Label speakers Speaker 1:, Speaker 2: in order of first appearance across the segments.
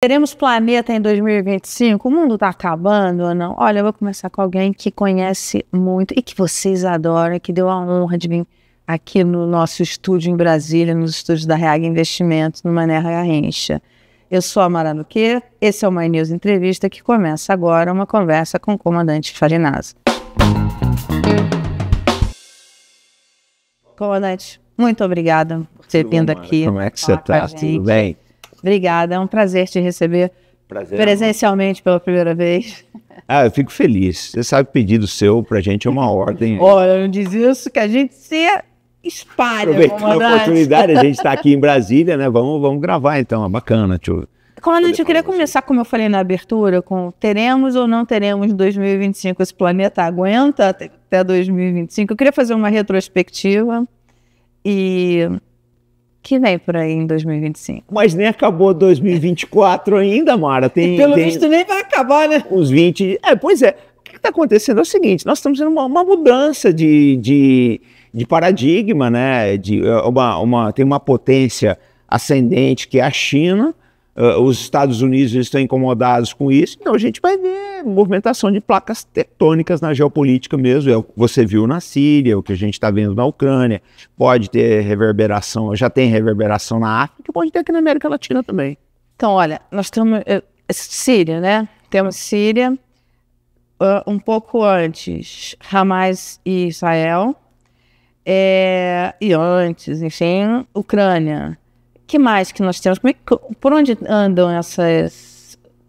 Speaker 1: Teremos planeta em 2025? O mundo está acabando ou não? Olha, eu vou começar com alguém que conhece muito e que vocês adoram, que deu a honra de vir aqui no nosso estúdio em Brasília, nos estúdios da Reag Investimentos, no Mané Garrincha. Eu sou a Mara Luque, esse é o My News Entrevista, que começa agora uma conversa com o comandante Farinazzi. Comandante, muito obrigada por ter Olá, vindo
Speaker 2: aqui. como é que você está? Tudo bem?
Speaker 1: Obrigada, é um prazer te receber prazer, é presencialmente amor. pela primeira vez.
Speaker 2: Ah, eu fico feliz. Você sabe, que pedido seu pra gente é uma ordem. Olha,
Speaker 1: não diz isso que a gente se espalha. Aproveitando a oportunidade, a gente está aqui
Speaker 2: em Brasília, né? Vamos, vamos gravar então, é bacana, tio.
Speaker 1: Comandante, eu queria começar, como eu falei na abertura, com teremos ou não teremos 2025, esse planeta aguenta até 2025. Eu queria fazer uma retrospectiva e que vem por aí em 2025.
Speaker 2: Mas nem acabou 2024 ainda, Mara. Tem, e pelo tem... visto nem vai acabar, né? Uns 20. É, pois é. O que está acontecendo é o seguinte: nós estamos em uma, uma mudança de, de, de, paradigma, né? De, é, uma, uma, tem uma potência ascendente que é a China uh, os Estados Unidos estão incomodados com isso, então a gente vai ver movimentação de placas tectônicas na geopolítica mesmo. É o que você viu na Síria, é o que a gente está vendo na Ucrânia, pode ter reverberação, já tem reverberação na África, pode ter aqui na América Latina também.
Speaker 1: Então, olha, nós temos eh, Síria, né? Temos Síria, uh, um pouco antes, Hamas e Israel. É, e antes, enfim, Ucrânia que mais que nós temos? Como é que, por onde andam essas.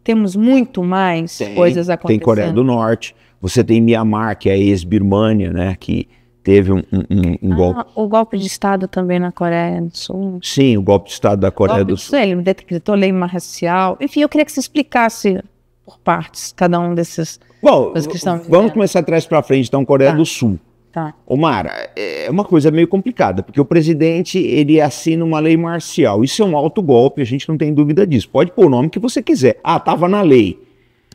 Speaker 1: Temos muito mais tem, coisas acontecendo. Tem Coreia do
Speaker 2: Norte, você tem Mianmar, que é ex-Birmânia, né? Que teve um, um, um ah, golpe.
Speaker 1: O golpe de Estado também na Coreia do Sul.
Speaker 2: Sim, o golpe de Estado da Coreia do Sul.
Speaker 1: Ele decretou lei racial. Enfim, eu queria que você explicasse por partes cada um desses.
Speaker 2: Bom, vamos começar atrás para frente, então, Coreia tá. do Sul. Tá. Omar, é, é uma coisa meio complicada, porque o presidente ele assina uma lei marcial. Isso é um alto golpe, a gente não tem dúvida disso. Pode pôr o nome que você quiser. Ah, estava na lei.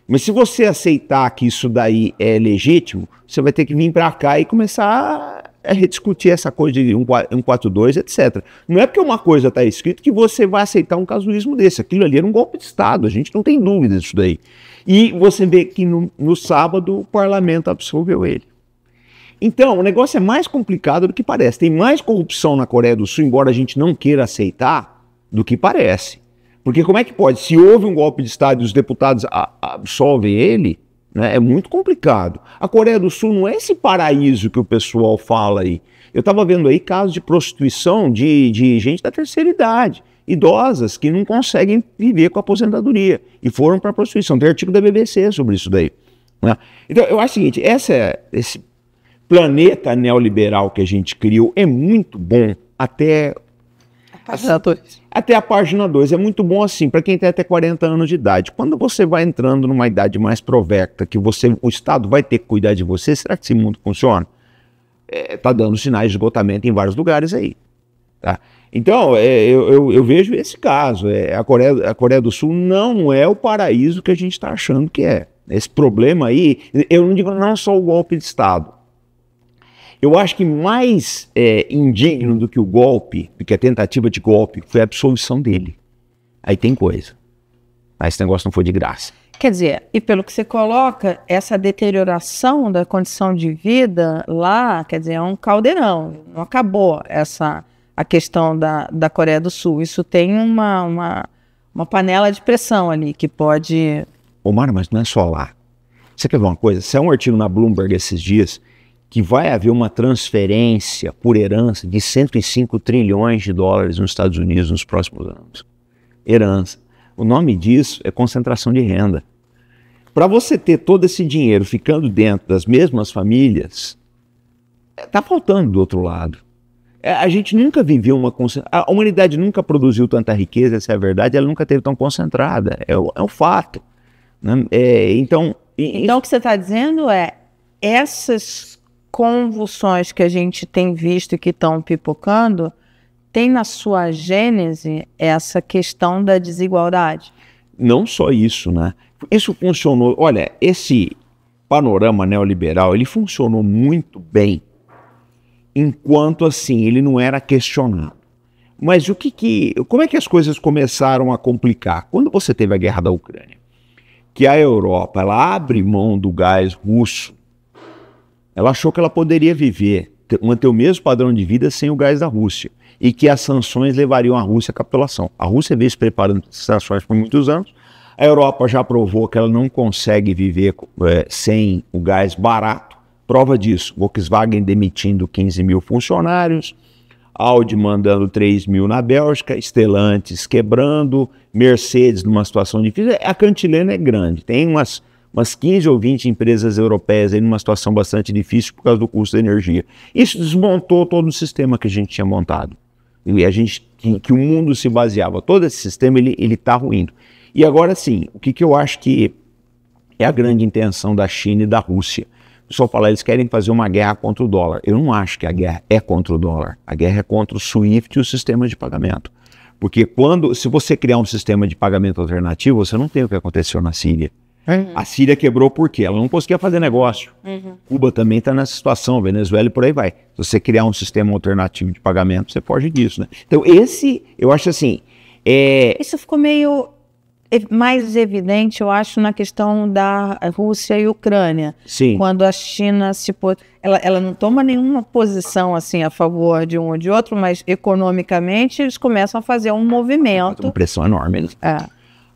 Speaker 2: Mas se você aceitar que isso daí é legítimo, você vai ter que vir para cá e começar a rediscutir essa coisa de 142, etc. Não é porque uma coisa está escrita que você vai aceitar um casuísmo desse. Aquilo ali era um golpe de Estado, a gente não tem dúvida disso daí. E você vê que no, no sábado o parlamento absolveu ele. Então, o negócio é mais complicado do que parece. Tem mais corrupção na Coreia do Sul, embora a gente não queira aceitar, do que parece. Porque como é que pode? Se houve um golpe de Estado e os deputados absolvem ele, né, é muito complicado. A Coreia do Sul não é esse paraíso que o pessoal fala aí. Eu estava vendo aí casos de prostituição de, de gente da terceira idade, idosas que não conseguem viver com a aposentadoria e foram para a prostituição. Tem artigo da BBC sobre isso daí. Né? Então, eu acho o seguinte: essa, é, esse planeta neoliberal que a gente criou é muito bom até Página 2. Até a página 2. É muito bom assim, para quem tem até 40 anos de idade. Quando você vai entrando numa idade mais provecta, que você, o Estado vai ter que cuidar de você, será que esse mundo funciona? Está é, tá dando sinais de esgotamento em vários lugares aí. Tá? Então, é, eu, eu, eu, vejo esse caso. É, a, Coreia, a Coreia do Sul não é o paraíso que a gente está achando que é. Esse problema aí, eu não digo não só o golpe de Estado, eu acho que mais é, indigno do que o golpe, do que a tentativa de golpe, foi a absolvição dele. Aí tem coisa. Aí esse negócio não foi de graça.
Speaker 1: Quer dizer, e pelo que você coloca, essa deterioração da condição de vida lá, quer dizer, é um caldeirão. Não acabou essa a questão da, da Coreia do Sul. Isso tem uma, uma, uma panela de pressão
Speaker 2: ali que pode. Omar, mas não é só lá. Você quer ver uma coisa? Se é um artigo na Bloomberg esses dias que vai haver uma transferência por herança de 105 trilhões de dólares nos Estados Unidos nos próximos anos. Herança. O nome disso é concentração de renda. Para você ter todo esse dinheiro ficando dentro das mesmas famílias, está é, faltando do outro lado. É, a gente nunca viveu uma A humanidade nunca produziu tanta riqueza, essa é a verdade, ela nunca teve tão concentrada. É, é um fato. Né? É, então.
Speaker 1: Então, isso... o que você está dizendo é essas convulsões que a gente tem visto e que estão pipocando tem na sua gênese essa questão da desigualdade.
Speaker 2: Não só isso, né? Isso funcionou. Olha, esse panorama neoliberal ele funcionou muito bem enquanto assim ele não era questionado. Mas o que, que como é que as coisas começaram a complicar? Quando você teve a guerra da Ucrânia, que a Europa ela abre mão do gás russo ela achou que ela poderia viver, manter o mesmo padrão de vida sem o gás da Rússia e que as sanções levariam a Rússia à capitulação. A Rússia veio se preparando para sanções por muitos anos. A Europa já provou que ela não consegue viver é, sem o gás barato. Prova disso, Volkswagen demitindo 15 mil funcionários, Audi mandando 3 mil na Bélgica, Stellantis quebrando, Mercedes numa situação difícil. A cantilena é grande, tem umas umas 15 ou 20 empresas europeias em uma situação bastante difícil por causa do custo da energia. Isso desmontou todo o sistema que a gente tinha montado. E a gente, que, que o mundo se baseava. Todo esse sistema ele está ruindo. E agora sim, o que, que eu acho que é a grande intenção da China e da Rússia? O pessoal fala, eles querem fazer uma guerra contra o dólar. Eu não acho que a guerra é contra o dólar. A guerra é contra o SWIFT e o sistema de pagamento. Porque quando, se você criar um sistema de pagamento alternativo, você não tem o que aconteceu na Síria. Uhum. A Síria quebrou por quê? Ela não conseguia fazer negócio. Uhum. Cuba também está nessa situação, Venezuela e por aí vai. Se você criar um sistema alternativo de pagamento, você foge disso, né? Então, esse, eu acho assim. É...
Speaker 1: Isso ficou meio mais evidente, eu acho, na questão da Rússia e Ucrânia. Sim. Quando a China se pôs. Ela, ela não toma nenhuma posição assim a favor de um ou de outro, mas economicamente eles começam a fazer um movimento. Uma
Speaker 2: pressão enorme. Né? É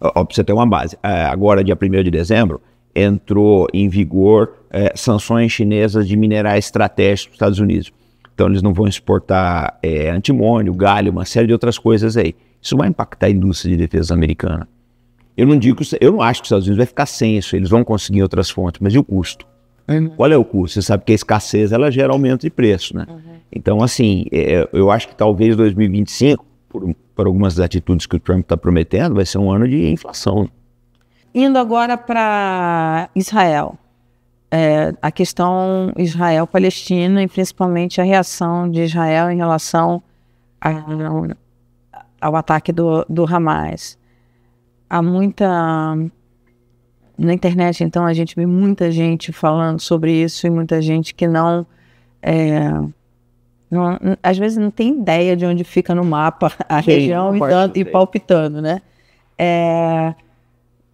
Speaker 2: Ó, para você ter uma base, é, agora, dia 1 de dezembro, entrou em vigor é, sanções chinesas de minerais estratégicos para os Estados Unidos. Então, eles não vão exportar é, antimônio, galho, uma série de outras coisas aí. Isso vai impactar a indústria de defesa americana. Eu não digo, eu não acho que os Estados Unidos vai ficar sem isso, eles vão conseguir outras fontes, mas e o custo? Uhum. Qual é o custo? Você sabe que a escassez ela gera aumento de preço, né? Uhum. Então, assim, é, eu acho que talvez 2025 por, por algumas atitudes que o Trump está prometendo, vai ser um ano de inflação.
Speaker 1: Indo agora para Israel. É, a questão Israel-Palestina e principalmente a reação de Israel em relação a, ao ataque do, do Hamas. Há muita. Na internet, então, a gente vê muita gente falando sobre isso e muita gente que não. É, não, às vezes não tem ideia de onde fica no mapa a Sim, região e, dando, e palpitando, né? É,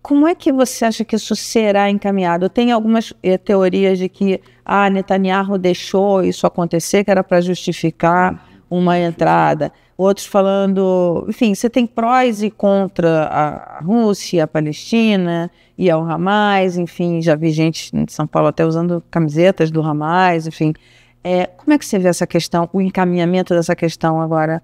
Speaker 1: como é que você acha que isso será encaminhado? Tem algumas eh, teorias de que ah, Netanyahu deixou isso acontecer, que era para justificar uma entrada. Outros falando, enfim, você tem prós e contra a Rússia, a Palestina e ao Hamas, enfim, já vi gente de São Paulo até usando camisetas do Hamas, enfim. É, como é que você vê essa questão, o encaminhamento dessa questão agora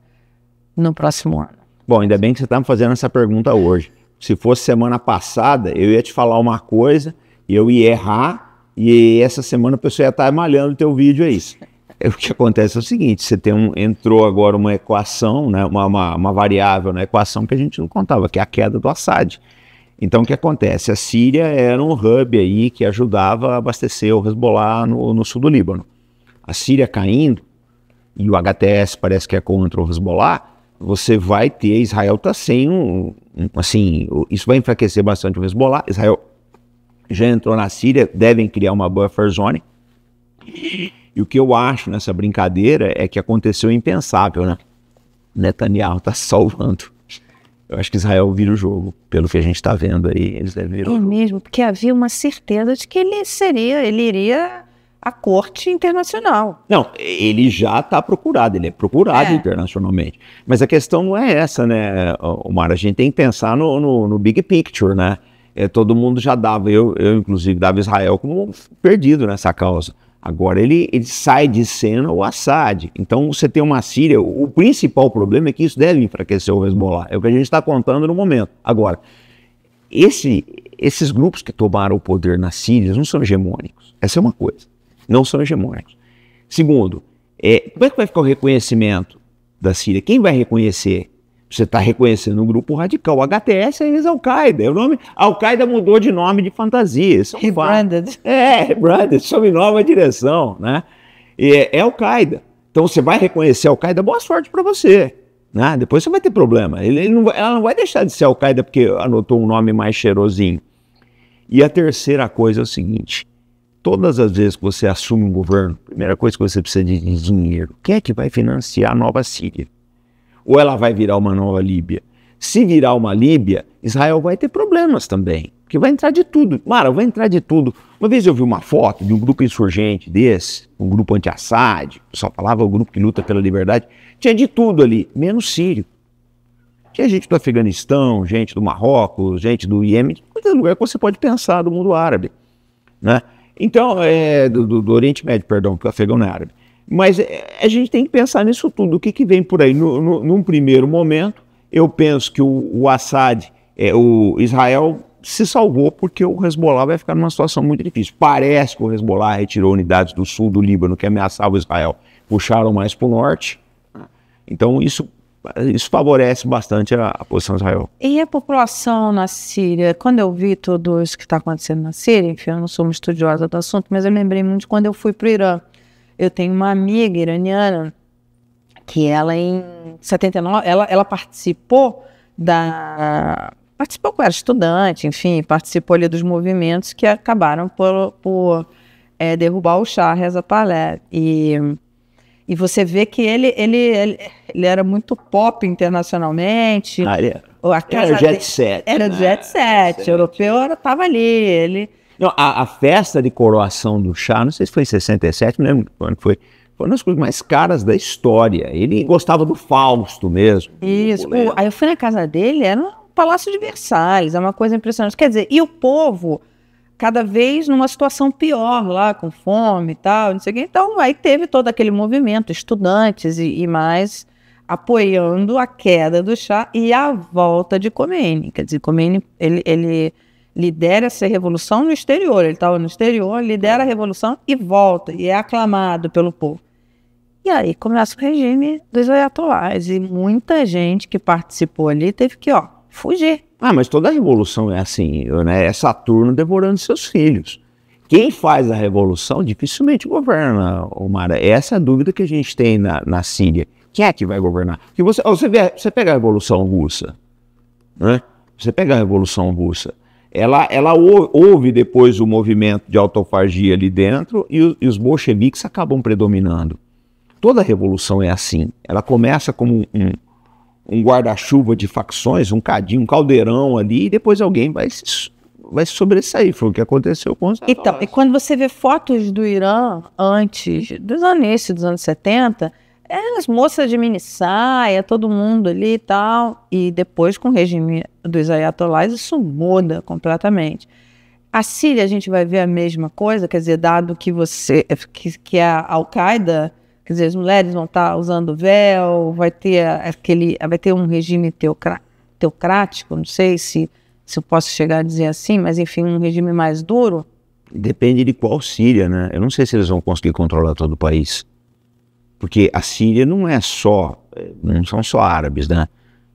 Speaker 2: no próximo ano? Bom, ainda bem que você está me fazendo essa pergunta hoje. Se fosse semana passada, eu ia te falar uma coisa, eu ia errar, e essa semana a pessoa ia estar tá malhando o teu vídeo, é isso. É, o que acontece é o seguinte, você tem um, entrou agora uma equação, né, uma, uma, uma variável na equação que a gente não contava, que é a queda do Assad. Então, o que acontece? A Síria era um hub aí que ajudava a abastecer o Hezbollah no, no sul do Líbano a Síria caindo, e o HTS parece que é contra o Hezbollah, você vai ter, Israel está sem um, um, assim, isso vai enfraquecer bastante o Hezbollah, Israel já entrou na Síria, devem criar uma buffer zone, e o que eu acho nessa brincadeira é que aconteceu impensável, né? Netanyahu está salvando. Eu acho que Israel vira o jogo, pelo que a gente está vendo aí. Eles devem virar. É
Speaker 1: mesmo, porque havia uma certeza de que ele seria, ele iria a corte internacional.
Speaker 2: Não, ele já está procurado, ele é procurado é. internacionalmente. Mas a questão não é essa, né, Omar? A gente tem que pensar no, no, no big picture, né? É, todo mundo já dava, eu, eu inclusive dava Israel como perdido nessa causa. Agora ele, ele sai de cena o Assad. Então você tem uma Síria. O principal problema é que isso deve enfraquecer o Hezbollah. É o que a gente está contando no momento. Agora, esse, esses grupos que tomaram o poder na Síria não são hegemônicos. Essa é uma coisa não são hegemônicos. Segundo, é, como é que vai ficar o reconhecimento da Síria? Quem vai reconhecer? Você está reconhecendo um grupo radical. O HTS é eles Al-Qaeda. É o nome Al-Qaeda mudou de nome de fantasia. É rebranded. É, rebranded, sob é nova direção. Né? E é, é Al-Qaeda. Então você vai reconhecer Al-Qaeda, boa sorte para você. Né? Depois você vai ter problema. Ele, ele não, ela não vai deixar de ser Al-Qaeda porque anotou um nome mais cheirosinho. E a terceira coisa é o seguinte: todas as vezes que você assume um governo, a primeira coisa que você precisa de dinheiro. Quem é que vai financiar a nova Síria? Ou ela vai virar uma nova Líbia? Se virar uma Líbia, Israel vai ter problemas também, porque vai entrar de tudo. Mara, vai entrar de tudo. Uma vez eu vi uma foto de um grupo insurgente desse, um grupo anti-Assad, só falava o grupo que luta pela liberdade, tinha de tudo ali, menos sírio. Tinha gente do Afeganistão, gente do Marrocos, gente do Iêmen, qualquer lugar que você pode pensar do mundo árabe, né? Então, é, do, do, Oriente Médio, perdão, porque o afegão é árabe. Mas é, a gente tem que pensar nisso tudo, o que, que vem por aí. No, no, num primeiro momento, eu penso que o, o Assad, é, o Israel se salvou porque o Hezbollah vai ficar numa situação muito difícil. Parece que o Hezbollah retirou unidades do sul do Líbano que ameaçava Israel, puxaram mais para o norte. Então isso isso favorece bastante a, a, posição de Israel.
Speaker 1: E a população na Síria? Quando eu vi tudo isso que está acontecendo na Síria, enfim, eu não sou uma estudiosa do assunto, mas eu lembrei muito de quando eu fui para o Irã. Eu tenho uma amiga iraniana que ela em 79, ela, ela participou da... Participou, era estudante, enfim, participou ali dos movimentos que acabaram por, por é, derrubar o Shah Reza Pahlavi. E e você vê que ele, ele, ele, ele era muito pop internacionalmente. Ah, ele era. era jet set. Era né? jet set. O europeu era, tava ali. Ele...
Speaker 2: Não, a, a, festa de coroação do chá, não sei se foi em 67, não lembro quando foi. Foi uma das coisas mais caras da história. Ele gostava do Fausto mesmo.
Speaker 1: Isso. aí eu fui na casa dele, era um palácio de Versalhes, é uma coisa impressionante. Quer dizer, e o povo cada vez numa situação pior lá, com fome e tal, não sei o quê. Então, aí teve todo aquele movimento, estudantes e, e mais, apoiando a queda do chá e a volta de Khomeini. Quer dizer, Khomeini, ele, ele lidera essa revolução no exterior, ele estava no exterior, lidera a revolução e volta, e é aclamado pelo povo. E aí começa o regime dos ayatolás, e muita gente que participou ali teve que, ó, fugir
Speaker 2: ah, mas toda revolução é assim, né? É Saturno devorando seus filhos. Quem faz a revolução dificilmente governa, Omar. Essa é a dúvida que a gente tem na, na Síria. Quem é que vai governar? Que você, você, vê, você pega a Revolução Russa, né? Você pega a Revolução Russa. Ela, ela houve depois o movimento de autofagia ali dentro e, e os bolcheviques acabam predominando. Toda revolução é assim. Ela começa como um um guarda-chuva de facções, um cadinho, um caldeirão ali, e depois alguém vai se vai sobressair. Foi o que aconteceu com os Então,
Speaker 1: e quando você vê fotos do Irã antes, dos anos, dos anos 70, é, as moças de saia, todo mundo ali e tal. E depois, com o regime dos ayatolás, isso muda completamente. A Síria, a gente vai ver a mesma coisa, quer dizer, dado que você que, que a Al-Qaeda Quer dizer, as mulheres vão estar tá usando véu, vai ter aquele, vai ter um regime teocrático, não sei se, se eu posso chegar a dizer assim, mas enfim, um regime mais duro.
Speaker 2: Depende de qual Síria, né? Eu não sei se eles vão conseguir controlar todo o país. Porque a Síria não é só, eh, não são só árabes, né?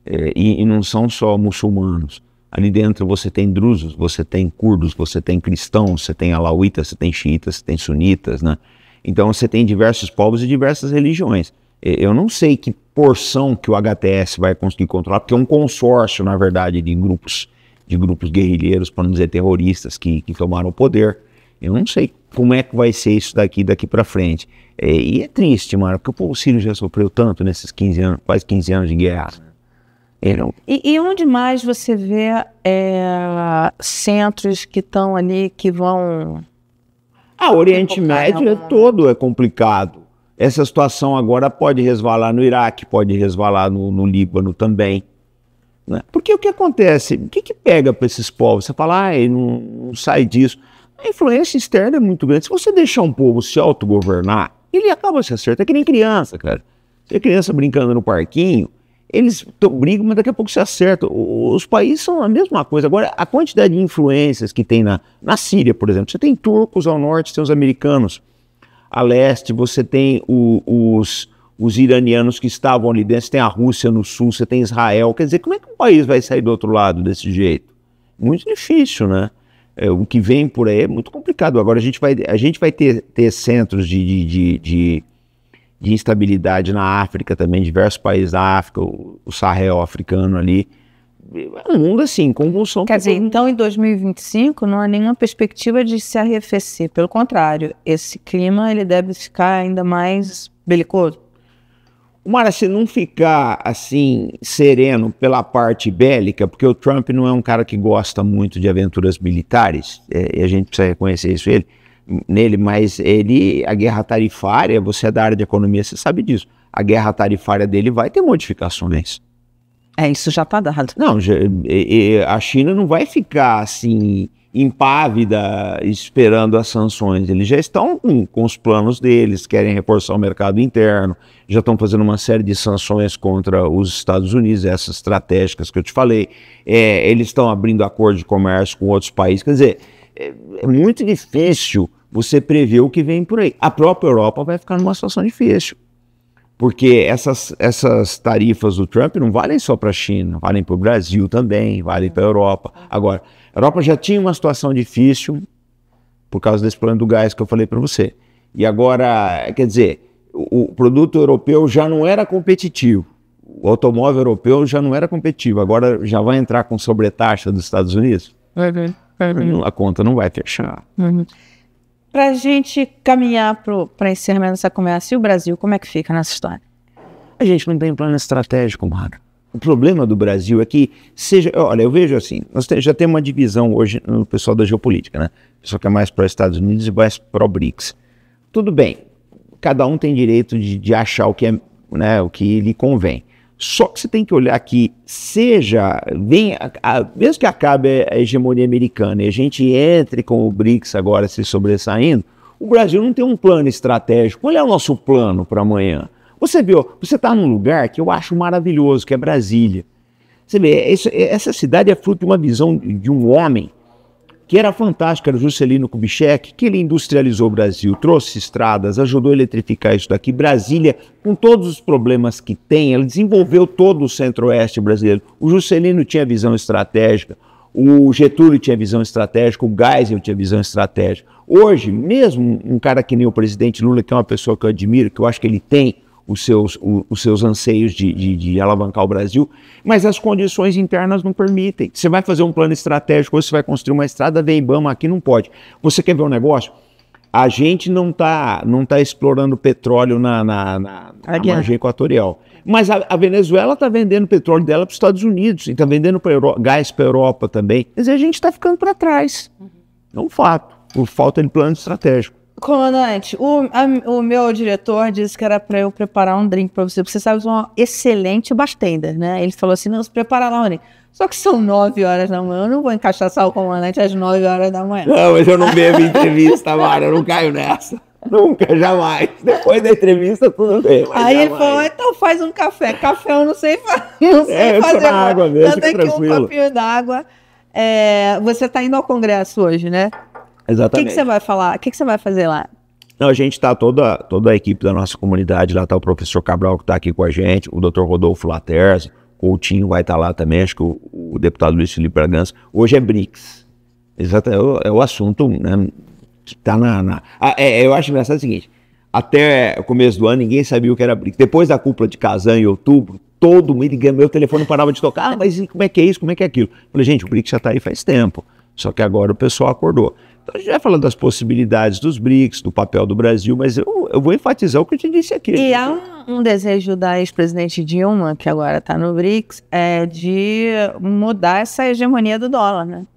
Speaker 2: Eh, e, e não são só muçulmanos. Ali dentro você tem drusos, você tem curdos, você tem cristãos, você tem alauítas, você tem xiitas, você tem sunitas, né? Então você tem diversos povos e diversas religiões. Eu não sei que porção que o HTS vai conseguir controlar, porque é um consórcio, na verdade, de grupos de grupos guerrilheiros, para não dizer terroristas, que, que tomaram o poder. Eu não sei como é que vai ser isso daqui daqui para frente. É, e é triste, mano, porque o povo sírio já sofreu tanto nesses 15 anos, quase 15 anos de guerra. É, não...
Speaker 1: E, e, onde mais você vê é, centros que estão ali, que vão
Speaker 2: ah, Oriente Médio é todo é complicado. Essa situação agora pode resvalar no Iraque, pode resvalar no, no Líbano também. Né? Porque o que acontece? O que, que pega para esses povos? Você fala, ah, não, não sai disso. A influência externa é muito grande. Se você deixar um povo se autogovernar, ele acaba se acertando. É que nem criança, cara. Você é criança brincando no parquinho, eles brigam, mas daqui a pouco se acerta. Os países são a mesma coisa. Agora, a quantidade de influências que tem na, na Síria, por exemplo, você tem turcos ao norte, tem os americanos a leste, você tem o, os, os iranianos que estavam ali dentro, você tem a Rússia no sul, você tem Israel. Quer dizer, como é que um país vai sair do outro lado desse jeito? Muito difícil, né? É, o que vem por aí é muito complicado. Agora, a gente vai, a gente vai ter, ter centros de, de, de, de de instabilidade na África também, diversos países da África, o, Sahel africano ali. É um mundo assim, convulsão. Quer dizer, então em
Speaker 1: 2025 não há nenhuma perspectiva de se arrefecer. Pelo contrário, esse clima ele deve ficar ainda mais belicoso.
Speaker 2: Mara, se não ficar assim sereno pela parte bélica, porque o Trump não é um cara que gosta muito de aventuras militares, é, e a gente precisa reconhecer isso ele nele, mas ele, a guerra tarifária, você é da área de economia, você sabe disso. A guerra tarifária dele vai ter modificações. É, isso já está dado. Não, já, e, e a China não vai ficar assim, impávida, esperando as sanções. Eles já estão com, hum, com os planos deles, querem reforçar o mercado interno, já estão fazendo uma série de sanções contra os Estados Unidos, essas estratégicas que eu te falei. É, eles estão abrindo acordo de comércio com outros países. Quer dizer, é, é muito difícil você prevê o que vem por aí. A própria Europa vai ficar numa situação difícil. Porque essas, essas tarifas do Trump não valem só para a China, valem para o Brasil também, valem para a Europa. Agora, a Europa já tinha uma situação difícil por causa desse problema do gás que eu falei para você. E agora, quer dizer, o, o produto europeu já não era competitivo o automóvel europeu já não era competitivo, agora já vai entrar com sobretaxa dos Estados Unidos? Vai, vai, ver. a conta não vai fechar.
Speaker 1: Para a gente caminhar para encerramento essa conversa, e o Brasil, como é que fica nessa história?
Speaker 2: A gente não tem plano estratégico, mano. O problema do Brasil é que, seja. Olha, eu vejo assim, nós já temos uma divisão hoje no pessoal da geopolítica, né? O pessoal que é mais para Estados Unidos e mais para BRICS. Tudo bem, cada um tem direito de, de achar o que, é, né, o que lhe convém. Só que você tem que olhar que seja, vem, a, a, mesmo que acabe a hegemonia americana e a gente entre com o BRICS agora se sobressaindo, o Brasil não tem um plano estratégico. Qual é o nosso plano para amanhã? Você viu, você está num lugar que eu acho maravilhoso, que é Brasília. Você vê, isso, essa cidade é fruto de uma visão de um homem que era fantástico, era o Juscelino Kubitschek, que ele industrializou o Brasil, trouxe estradas, ajudou a eletrificar isso daqui. Brasília, com todos os problemas que tem, ele desenvolveu todo o centro-oeste brasileiro. O Juscelino tinha visão estratégica, o Getúlio tinha visão estratégica, o Geisel tinha visão estratégica. Hoje, mesmo um cara que nem o presidente Lula, que é uma pessoa que eu admiro, que eu acho que ele tem os seus, o, os seus anseios de, de, de, alavancar o Brasil, mas as condições internas não permitem. Você vai fazer um plano estratégico, você vai construir uma estrada, vem Ibama aqui, não pode. Você quer ver um negócio? A gente não está não tá explorando petróleo na, na, na, na margem equatorial. Mas a, a Venezuela está vendendo petróleo dela para os Estados Unidos e está vendendo Euro, gás para a Europa também. Mas a gente está ficando para trás. Uhum. É um fato, por falta de plano estratégico.
Speaker 1: Comandante, o, a, o meu diretor disse que era para eu preparar um drink para você, porque você sabe que é uma excelente bartender, né? Ele falou assim: não, se prepara lá um drink. Só que são nove horas da manhã, eu não vou encaixar só o comandante às nove horas da manhã. Não, mas
Speaker 2: eu não bebo entrevista, Mara, eu não caio nessa. Nunca, jamais. Depois da entrevista, tudo bem. Aí ele
Speaker 1: falou: então faz um café. Café eu não sei, não é, eu fazer. água mesmo, Tanto que um copinho d'água. É, você está indo ao congresso hoje, né? Exatamente. O que, que você vai falar? O que, que você vai fazer lá?
Speaker 2: Não, a gente está toda, toda a equipe da nossa comunidade lá, está o professor Cabral que está aqui com a gente, o doutor Rodolfo Laterza, Coutinho vai estar tá lá também, acho que o, o, deputado Luiz Felipe Bragança. Hoje é BRICS. Exatamente, é o, é o assunto né, que está na. na... Ah, é, eu acho engraçado o seguinte: até o começo do ano ninguém sabia o que era BRICS. Depois da cúpula de Kazan em outubro, todo mundo, meu telefone parava de tocar, ah, mas como é que é isso, como é que é aquilo? Eu falei, gente, o BRICS já está aí faz tempo, só que agora o pessoal acordou. Então, a gente vai falando das possibilidades dos BRICS, do papel do Brasil, mas eu, eu vou enfatizar o que eu te disse aqui. E há
Speaker 1: um, um desejo da ex-presidente Dilma, que agora está no BRICS, é de mudar essa hegemonia do dólar, né?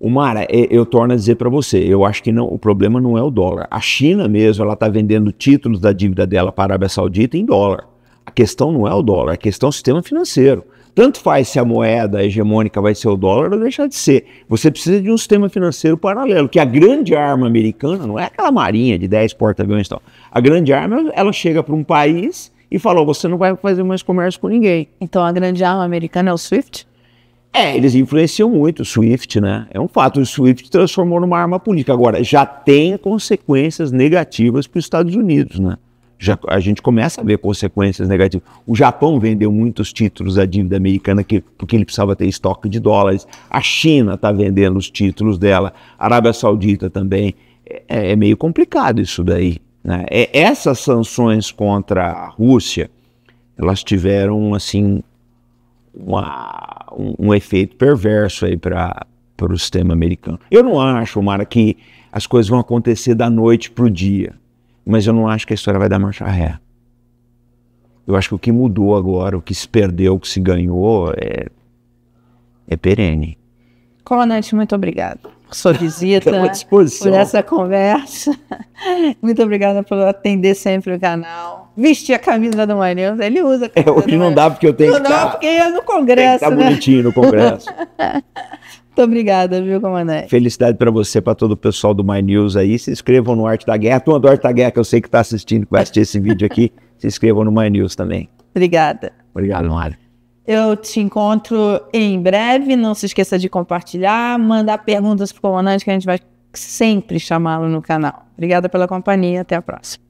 Speaker 2: O Mara, eu torno a dizer para você, eu acho que não, o problema não é o dólar. A China mesmo, ela está vendendo títulos da dívida dela para a Arábia Saudita em dólar. A questão não é o dólar, é a questão é o sistema financeiro. Tanto faz se a moeda hegemônica vai ser o dólar ou deixar de ser. Você precisa de um sistema financeiro paralelo, que a grande arma americana não é aquela marinha de 10 porta-aviões e tal. A grande arma, ela chega para um país e fala, oh, você não vai fazer mais comércio com ninguém. Então a grande arma americana é o SWIFT? É, eles influenciam muito o SWIFT, né? É um fato, o SWIFT transformou numa arma política. Agora, já tem consequências negativas para os Estados Unidos, né? já, a gente começa a ver consequências negativas. O Japão vendeu muitos títulos da dívida americana que, porque ele precisava ter estoque de dólares. A China está vendendo os títulos dela. A Arábia Saudita também. É, é meio complicado isso daí. Né? É, essas sanções contra a Rússia, elas tiveram assim uma, um, um efeito perverso aí para o sistema americano. Eu não acho, Mara, que as coisas vão acontecer da noite para o dia mas eu não acho que a história vai dar marcha ré. Eu acho que o que mudou agora, o que se perdeu, o que se ganhou, é, é perene.
Speaker 1: Conante, muito obrigado por sua visita, por essa conversa. muito obrigada por atender sempre o canal. Vestir a camisa do Maneus, ele usa a
Speaker 2: é, camisa. É, hoje não dá porque eu tenho não que. Não dá tá, porque
Speaker 1: é no Congresso. tá né? bonitinho no Congresso. Muito obrigada, viu, Comandante?
Speaker 2: Felicidade para você, para todo o pessoal do My News aí. Se inscrevam no Arte da Guerra. A turma do Arte da Guerra, que eu sei que está assistindo, que vai assistir esse vídeo aqui, se inscrevam no My News também. Obrigada. Obrigado, Mário.
Speaker 1: Eu te encontro em breve. Não se esqueça de compartilhar, mandar perguntas para o comandante, que a gente vai sempre chamá-lo no canal. Obrigada pela companhia. Até a próxima.